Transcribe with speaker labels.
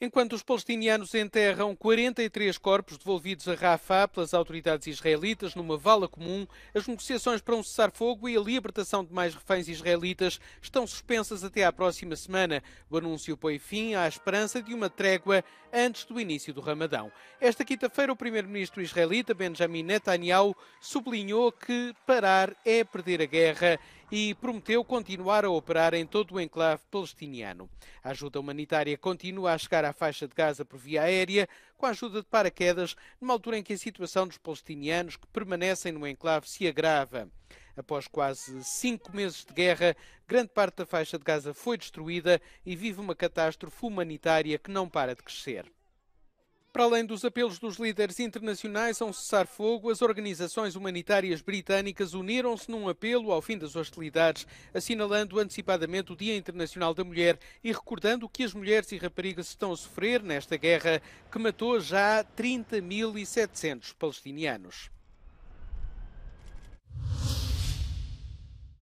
Speaker 1: Enquanto os palestinianos enterram 43 corpos devolvidos a Rafah pelas autoridades israelitas numa vala comum, as negociações para um cessar-fogo e a libertação de mais reféns israelitas estão suspensas até à próxima semana. O anúncio põe fim à esperança de uma trégua antes do início do Ramadão. Esta quinta-feira, o primeiro-ministro israelita Benjamin Netanyahu sublinhou que parar é perder a guerra e prometeu continuar a operar em todo o enclave palestiniano. A ajuda humanitária continua a chegar à faixa de Gaza por via aérea, com a ajuda de paraquedas, numa altura em que a situação dos palestinianos que permanecem no enclave se agrava. Após quase cinco meses de guerra, grande parte da faixa de Gaza foi destruída e vive uma catástrofe humanitária que não para de crescer. Para além dos apelos dos líderes internacionais a um cessar-fogo, as organizações humanitárias britânicas uniram-se num apelo ao fim das hostilidades, assinalando antecipadamente o Dia Internacional da Mulher e recordando que as mulheres e raparigas estão a sofrer nesta guerra que matou já 30.700 palestinianos.